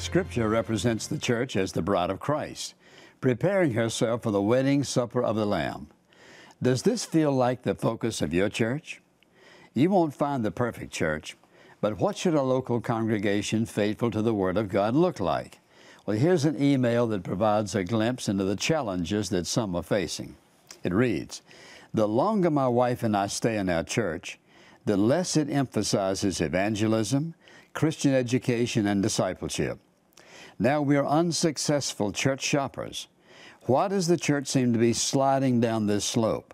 Scripture represents the church as the bride of Christ, preparing herself for the wedding supper of the Lamb. Does this feel like the focus of your church? You won't find the perfect church, but what should a local congregation faithful to the Word of God look like? Well, here's an email that provides a glimpse into the challenges that some are facing. It reads The longer my wife and I stay in our church, the less it emphasizes evangelism, Christian education, and discipleship. Now we are unsuccessful church shoppers. Why does the church seem to be sliding down this slope?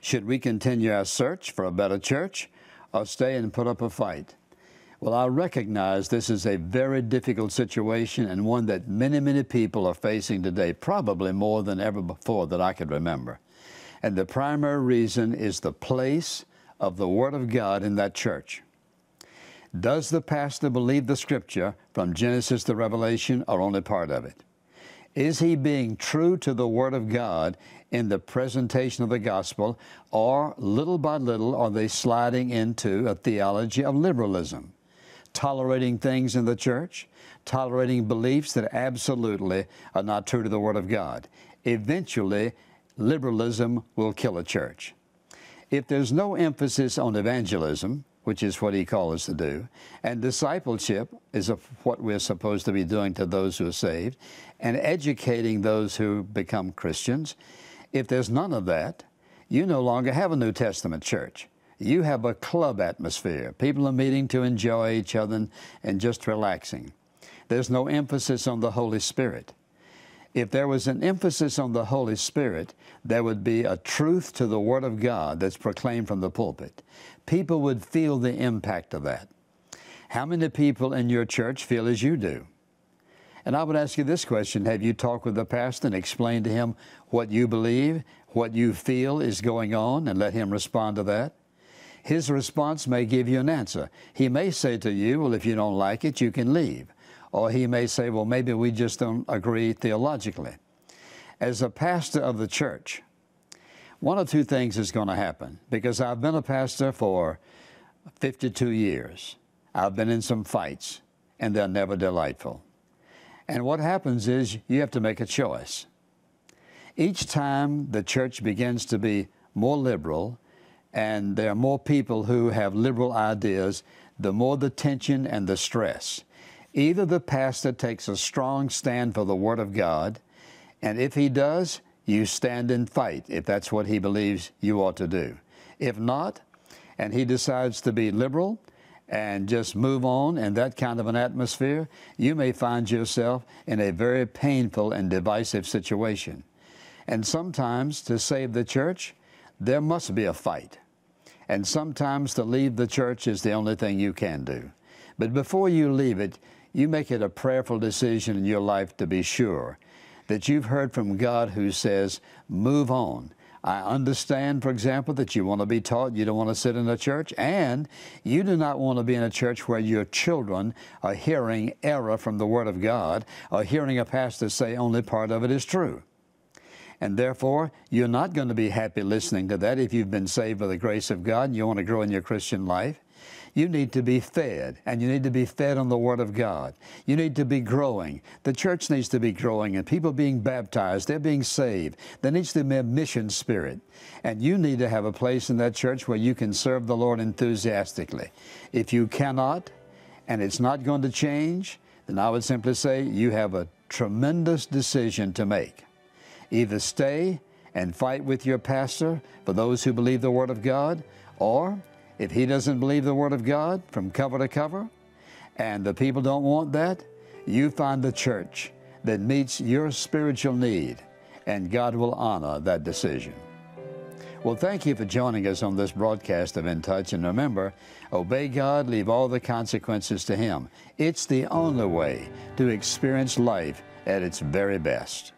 Should we continue our search for a better church or stay and put up a fight? Well, I recognize this is a very difficult situation and one that many, many people are facing today, probably more than ever before that I could remember. And the primary reason is the place of the Word of God in that church. Does the pastor believe the scripture from Genesis to Revelation or only part of it? Is he being true to the Word of God in the presentation of the gospel, or little by little are they sliding into a theology of liberalism? Tolerating things in the church, tolerating beliefs that absolutely are not true to the Word of God. Eventually, liberalism will kill a church. If there's no emphasis on evangelism, which is what he called us to do. And discipleship is what we're supposed to be doing to those who are saved and educating those who become Christians. If there's none of that, you no longer have a New Testament church. You have a club atmosphere. People are meeting to enjoy each other and, and just relaxing. There's no emphasis on the Holy Spirit if there was an emphasis on the Holy Spirit, there would be a truth to the Word of God that's proclaimed from the pulpit. People would feel the impact of that. How many people in your church feel as you do? And I would ask you this question Have you talked with the pastor and explained to him what you believe, what you feel is going on, and let him respond to that? His response may give you an answer. He may say to you, Well, if you don't like it, you can leave. Or he may say, well, maybe we just don't agree theologically. As a pastor of the church, one of two things is going to happen because I've been a pastor for 52 years. I've been in some fights, and they're never delightful. And what happens is you have to make a choice. Each time the church begins to be more liberal, and there are more people who have liberal ideas, the more the tension and the stress. Either the pastor takes a strong stand for the Word of God, and if he does, you stand and fight if that's what he believes you ought to do. If not, and he decides to be liberal and just move on in that kind of an atmosphere, you may find yourself in a very painful and divisive situation. And sometimes to save the church, there must be a fight. And sometimes to leave the church is the only thing you can do. But before you leave it, you make it a prayerful decision in your life to be sure that you've heard from God who says, move on. I understand, for example, that you want to be taught, you don't want to sit in a church, and you do not want to be in a church where your children are hearing error from the Word of God or hearing a pastor say only part of it is true. And therefore, you're not going to be happy listening to that if you've been saved by the grace of God and you want to grow in your Christian life. You need to be fed, and you need to be fed on the Word of God. You need to be growing. The church needs to be growing, and people being baptized, they're being saved. There needs to be a mission spirit. And you need to have a place in that church where you can serve the Lord enthusiastically. If you cannot, and it's not going to change, then I would simply say you have a tremendous decision to make. Either stay and fight with your pastor for those who believe the Word of God, or if he doesn't believe the Word of God from cover to cover, and the people don't want that, you find the church that meets your spiritual need, and God will honor that decision. Well, thank you for joining us on this broadcast of In Touch. And remember, obey God, leave all the consequences to Him. It's the only way to experience life at its very best.